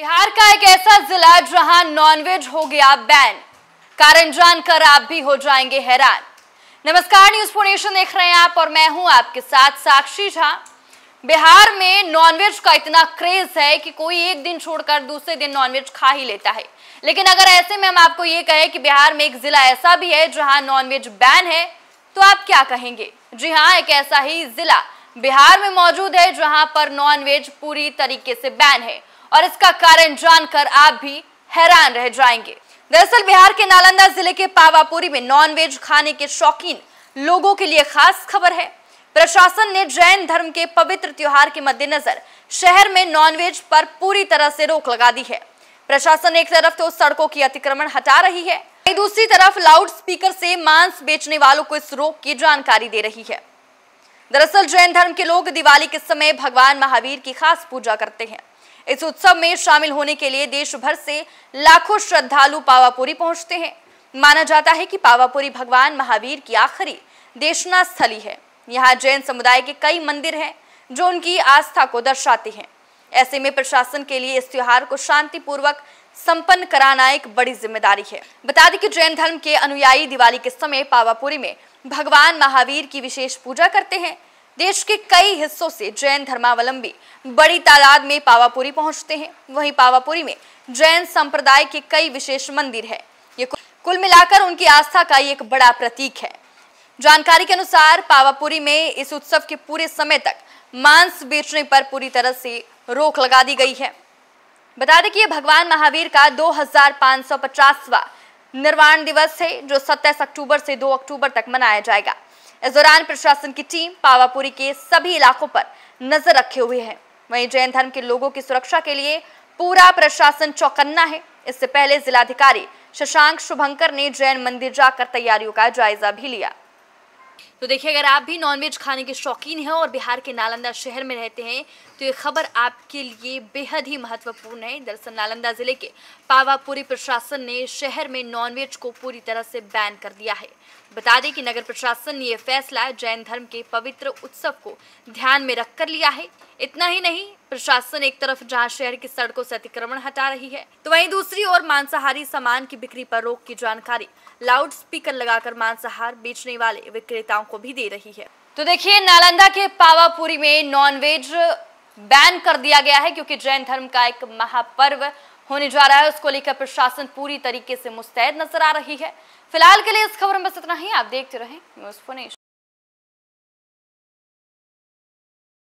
बिहार का एक ऐसा जिला जहां नॉनवेज हो गया बैन कारण जानकर आप भी हो जाएंगे हैरान नमस्कार न्यूज फोनेशन देख रहे हैं आप और मैं हूं आपके साथ साक्षी झा बिहार में नॉनवेज का इतना क्रेज है कि कोई एक दिन छोड़कर दूसरे दिन नॉनवेज खा ही लेता है लेकिन अगर ऐसे में हम आपको ये कहें कि बिहार में एक जिला ऐसा भी है जहां नॉनवेज बैन है तो आप क्या कहेंगे जी हाँ एक ऐसा ही जिला बिहार में मौजूद है जहां पर नॉनवेज पूरी तरीके से बैन है और इसका कारण जानकर आप भी हैरान रह जाएंगे दरअसल बिहार के नालंदा जिले के पावापुरी में नॉनवेज खाने के शौकीन लोगों के लिए खास खबर है प्रशासन ने जैन धर्म के पवित्र त्योहार के मद्देनजर शहर में नॉनवेज पर पूरी तरह से रोक लगा दी है प्रशासन एक तरफ तो सड़कों की अतिक्रमण हटा रही है दूसरी तरफ लाउड स्पीकर से मांस बेचने वालों को इस रोक की जानकारी दे रही है दरअसल जैन धर्म के लोग दिवाली के समय भगवान महावीर की खास पूजा करते हैं इस उत्सव में शामिल होने के लिए देश भर से लाखों श्रद्धालु पावापुरी पहुंचते हैं माना जाता है कि पावापुरी भगवान महावीर की आखिरी देशना स्थली है यहाँ जैन समुदाय के कई मंदिर हैं जो उनकी आस्था को दर्शाते हैं ऐसे में प्रशासन के लिए इस त्योहार को शांतिपूर्वक संपन्न कराना एक बड़ी जिम्मेदारी है बता दें कि जैन धर्म के अनुयायी दिवाली के समय पावापुरी में भगवान महावीर की विशेष पूजा करते हैं देश के कई हिस्सों से जैन धर्मावलंबी बड़ी तादाद में पावापुरी पहुंचते हैं वहीं पावापुरी में जैन संप्रदाय के कई विशेष मंदिर है ये कुल मिलाकर उनकी आस्था का एक बड़ा प्रतीक है जानकारी के अनुसार पावापुरी में इस उत्सव के पूरे समय तक मांस बेचने पर पूरी तरह से रोक लगा दी गई है बता दें कि यह भगवान महावीर का 2550वां निर्वाण दिवस है जो 27 अक्टूबर से 2 अक्टूबर तक मनाया जाएगा इस दौरान प्रशासन की टीम पावापुरी के सभी इलाकों पर नजर रखे हुए है वहीं जैन धर्म के लोगों की सुरक्षा के लिए पूरा प्रशासन चौकन्ना है इससे पहले जिलाधिकारी शशांक शुभंकर ने जैन मंदिर जाकर तैयारियों का जायजा भी लिया तो देखिए अगर आप भी नॉनवेज खाने के शौकीन हैं और बिहार के नालंदा शहर में रहते हैं तो ये खबर आपके लिए बेहद ही महत्वपूर्ण है दरअसल नालंदा ज़िले के पावापुरी प्रशासन ने शहर में नॉनवेज को पूरी तरह से बैन कर दिया है बता दें कि नगर प्रशासन ने यह फैसला जैन धर्म के पवित्र उत्सव को ध्यान में रखकर लिया है इतना ही नहीं प्रशासन एक तरफ जहां शहर की सड़कों से अतिक्रमण हटा रही है तो वहीं दूसरी ओर मांसाहारी सामान की बिक्री पर रोक की जानकारी लाउड स्पीकर लगाकर मांसाहार बेचने वाले विक्रेताओं को भी दे रही है तो देखिए नालंदा के पावापुरी में नॉनवेज बैन कर दिया गया है क्योंकि जैन धर्म का एक महापर्व होने जा रहा है उसको लेकर प्रशासन पूरी तरीके से मुस्तैद नजर आ रही है फिलहाल के लिए इस खबर में बस इतना ही आप देखते रहे न्यूज फोनेश